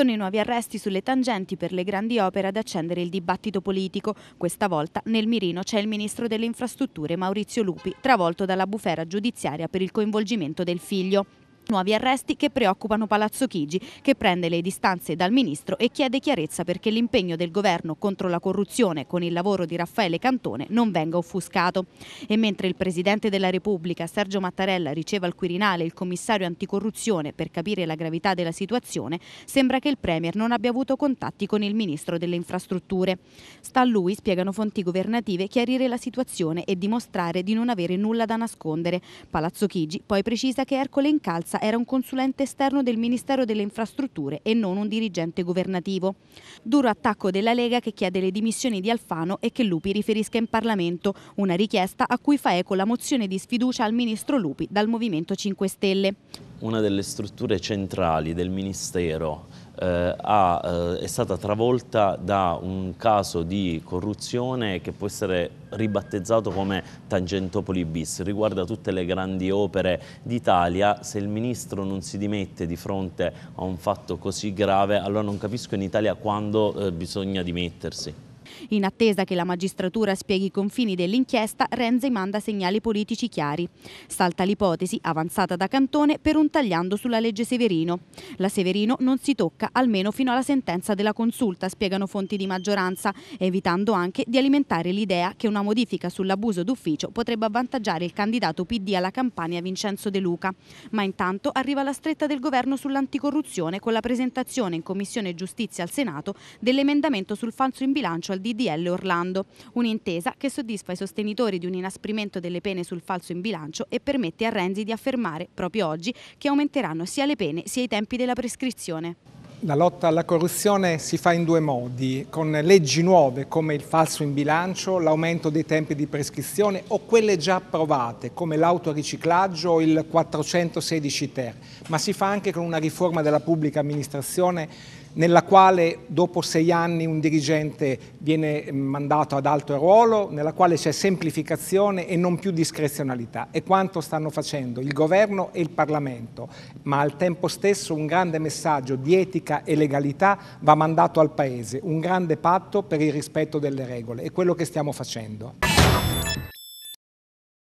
Sono i nuovi arresti sulle tangenti per le grandi opere ad accendere il dibattito politico. Questa volta nel mirino c'è il ministro delle infrastrutture Maurizio Lupi, travolto dalla bufera giudiziaria per il coinvolgimento del figlio. Nuovi arresti che preoccupano Palazzo Chigi, che prende le distanze dal ministro e chiede chiarezza perché l'impegno del governo contro la corruzione con il lavoro di Raffaele Cantone non venga offuscato. E mentre il Presidente della Repubblica, Sergio Mattarella, riceve al Quirinale il commissario anticorruzione per capire la gravità della situazione, sembra che il Premier non abbia avuto contatti con il ministro delle infrastrutture. Sta a lui, spiegano fonti governative, chiarire la situazione e dimostrare di non avere nulla da nascondere. Palazzo Chigi poi precisa che Ercole incalza era un consulente esterno del Ministero delle Infrastrutture e non un dirigente governativo. Duro attacco della Lega che chiede le dimissioni di Alfano e che Lupi riferisca in Parlamento, una richiesta a cui fa eco la mozione di sfiducia al ministro Lupi dal Movimento 5 Stelle una delle strutture centrali del Ministero eh, ha, eh, è stata travolta da un caso di corruzione che può essere ribattezzato come Tangentopoli bis, riguarda tutte le grandi opere d'Italia, se il ministro non si dimette di fronte a un fatto così grave, allora non capisco in Italia quando eh, bisogna dimettersi. In attesa che la magistratura spieghi i confini dell'inchiesta, Renzi manda segnali politici chiari. Salta l'ipotesi avanzata da Cantone per un tagliando sulla legge Severino. La Severino non si tocca almeno fino alla sentenza della consulta, spiegano fonti di maggioranza, evitando anche di alimentare l'idea che una modifica sull'abuso d'ufficio potrebbe avvantaggiare il candidato PD alla campagna Vincenzo De Luca. Ma intanto arriva la stretta del governo sull'anticorruzione con la presentazione in Commissione Giustizia al Senato dell'emendamento sul falso in bilancio al al DDL Orlando, un'intesa che soddisfa i sostenitori di un inasprimento delle pene sul falso in bilancio e permette a Renzi di affermare, proprio oggi, che aumenteranno sia le pene sia i tempi della prescrizione. La lotta alla corruzione si fa in due modi, con leggi nuove come il falso in bilancio, l'aumento dei tempi di prescrizione o quelle già approvate come l'autoriciclaggio o il 416 ter, ma si fa anche con una riforma della pubblica amministrazione nella quale dopo sei anni un dirigente viene mandato ad alto ruolo, nella quale c'è semplificazione e non più discrezionalità. È quanto stanno facendo il governo e il Parlamento, ma al tempo stesso un grande messaggio di etica e legalità va mandato al Paese, un grande patto per il rispetto delle regole. È quello che stiamo facendo.